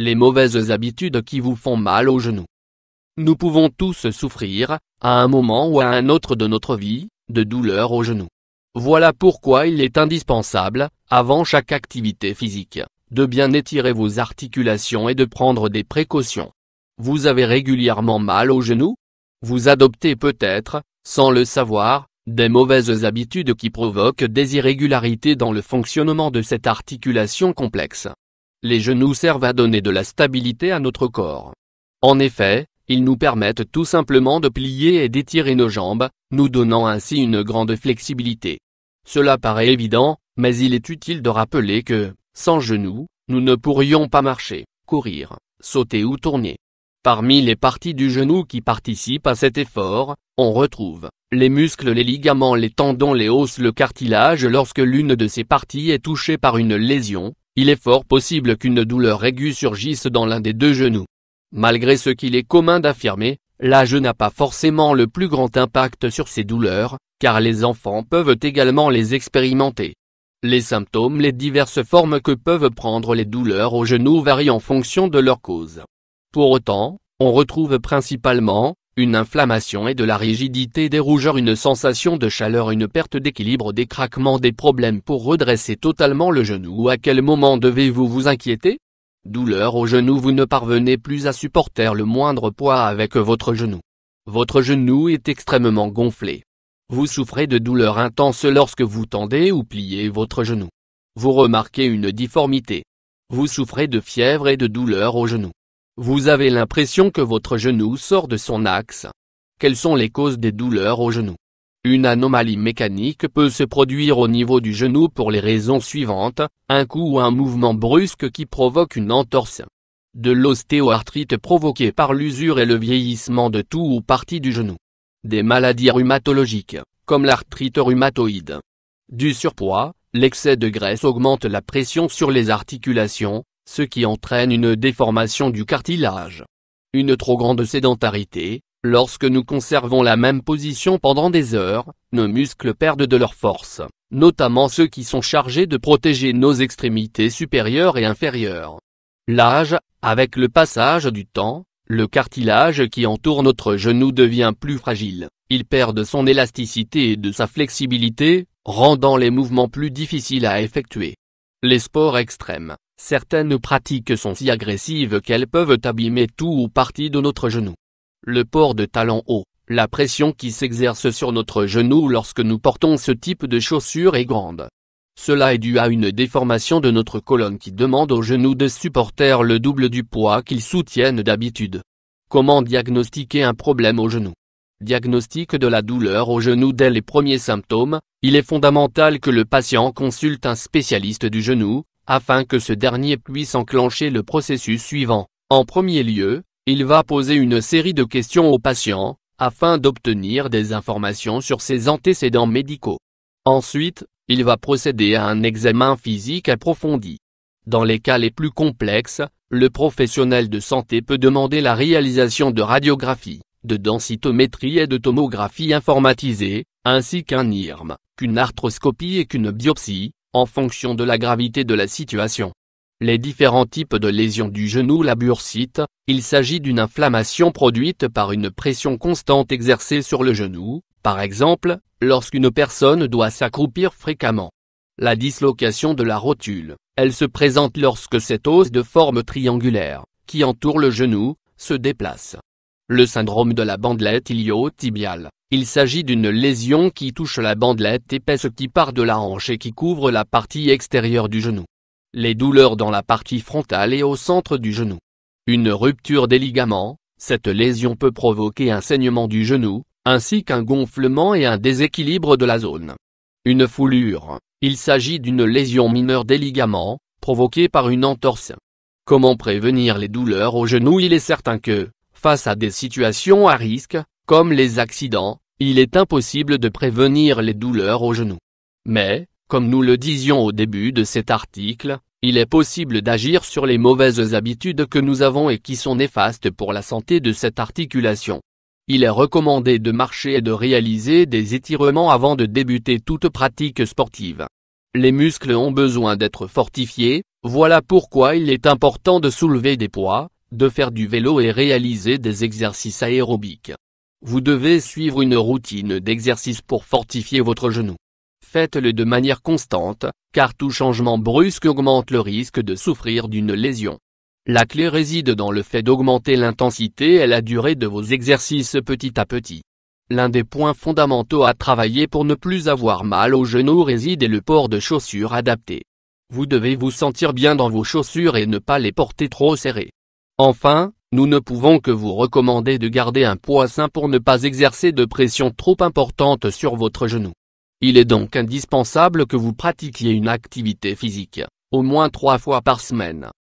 les mauvaises habitudes qui vous font mal aux genoux. Nous pouvons tous souffrir, à un moment ou à un autre de notre vie, de douleurs aux genoux. Voilà pourquoi il est indispensable, avant chaque activité physique, de bien étirer vos articulations et de prendre des précautions. Vous avez régulièrement mal aux genoux Vous adoptez peut-être, sans le savoir, des mauvaises habitudes qui provoquent des irrégularités dans le fonctionnement de cette articulation complexe. Les genoux servent à donner de la stabilité à notre corps. En effet, ils nous permettent tout simplement de plier et d'étirer nos jambes, nous donnant ainsi une grande flexibilité. Cela paraît évident, mais il est utile de rappeler que, sans genoux, nous ne pourrions pas marcher, courir, sauter ou tourner. Parmi les parties du genou qui participent à cet effort, on retrouve les muscles, les ligaments, les tendons, les os, le cartilage lorsque l'une de ces parties est touchée par une lésion, il est fort possible qu'une douleur aiguë surgisse dans l'un des deux genoux. Malgré ce qu'il est commun d'affirmer, l'âge n'a pas forcément le plus grand impact sur ces douleurs, car les enfants peuvent également les expérimenter. Les symptômes Les diverses formes que peuvent prendre les douleurs aux genoux varient en fonction de leur cause. Pour autant, on retrouve principalement, une inflammation et de la rigidité des rougeurs une sensation de chaleur une perte d'équilibre des craquements des problèmes pour redresser totalement le genou à quel moment devez-vous vous inquiéter Douleur au genou vous ne parvenez plus à supporter le moindre poids avec votre genou. Votre genou est extrêmement gonflé. Vous souffrez de douleurs intenses lorsque vous tendez ou pliez votre genou. Vous remarquez une difformité. Vous souffrez de fièvre et de douleur au genou. Vous avez l'impression que votre genou sort de son axe. Quelles sont les causes des douleurs au genou Une anomalie mécanique peut se produire au niveau du genou pour les raisons suivantes, un coup ou un mouvement brusque qui provoque une entorse. De l'ostéoarthrite provoquée par l'usure et le vieillissement de tout ou partie du genou. Des maladies rhumatologiques, comme l'arthrite rhumatoïde. Du surpoids, l'excès de graisse augmente la pression sur les articulations, ce qui entraîne une déformation du cartilage. Une trop grande sédentarité, lorsque nous conservons la même position pendant des heures, nos muscles perdent de leur force, notamment ceux qui sont chargés de protéger nos extrémités supérieures et inférieures. L'âge, avec le passage du temps, le cartilage qui entoure notre genou devient plus fragile, il perd de son élasticité et de sa flexibilité, rendant les mouvements plus difficiles à effectuer. Les sports extrêmes, Certaines pratiques sont si agressives qu'elles peuvent abîmer tout ou partie de notre genou. Le port de talons hauts, la pression qui s'exerce sur notre genou lorsque nous portons ce type de chaussures est grande. Cela est dû à une déformation de notre colonne qui demande au genou de supporter le double du poids qu'ils soutiennent d'habitude. Comment diagnostiquer un problème au genou Diagnostic de la douleur au genou dès les premiers symptômes, il est fondamental que le patient consulte un spécialiste du genou, afin que ce dernier puisse enclencher le processus suivant. En premier lieu, il va poser une série de questions au patient, afin d'obtenir des informations sur ses antécédents médicaux. Ensuite, il va procéder à un examen physique approfondi. Dans les cas les plus complexes, le professionnel de santé peut demander la réalisation de radiographies, de densitométrie et de tomographie informatisée, ainsi qu'un IRM, qu'une arthroscopie et qu'une biopsie, en fonction de la gravité de la situation. Les différents types de lésions du genou la il s'agit d'une inflammation produite par une pression constante exercée sur le genou, par exemple, lorsqu'une personne doit s'accroupir fréquemment. La dislocation de la rotule, elle se présente lorsque cette os de forme triangulaire, qui entoure le genou, se déplace. Le syndrome de la bandelette ilio-tibiale, il s'agit d'une lésion qui touche la bandelette épaisse qui part de la hanche et qui couvre la partie extérieure du genou. Les douleurs dans la partie frontale et au centre du genou. Une rupture des ligaments, cette lésion peut provoquer un saignement du genou, ainsi qu'un gonflement et un déséquilibre de la zone. Une foulure, il s'agit d'une lésion mineure des ligaments, provoquée par une entorse. Comment prévenir les douleurs au genou Il est certain que, face à des situations à risque, comme les accidents, il est impossible de prévenir les douleurs au genou. Mais, comme nous le disions au début de cet article, il est possible d'agir sur les mauvaises habitudes que nous avons et qui sont néfastes pour la santé de cette articulation. Il est recommandé de marcher et de réaliser des étirements avant de débuter toute pratique sportive. Les muscles ont besoin d'être fortifiés, voilà pourquoi il est important de soulever des poids, de faire du vélo et réaliser des exercices aérobiques. Vous devez suivre une routine d'exercice pour fortifier votre genou. Faites-le de manière constante, car tout changement brusque augmente le risque de souffrir d'une lésion. La clé réside dans le fait d'augmenter l'intensité et la durée de vos exercices petit à petit. L'un des points fondamentaux à travailler pour ne plus avoir mal aux genoux réside et le port de chaussures adaptées. Vous devez vous sentir bien dans vos chaussures et ne pas les porter trop serrées. Enfin, nous ne pouvons que vous recommander de garder un poids sain pour ne pas exercer de pression trop importante sur votre genou. Il est donc indispensable que vous pratiquiez une activité physique, au moins trois fois par semaine,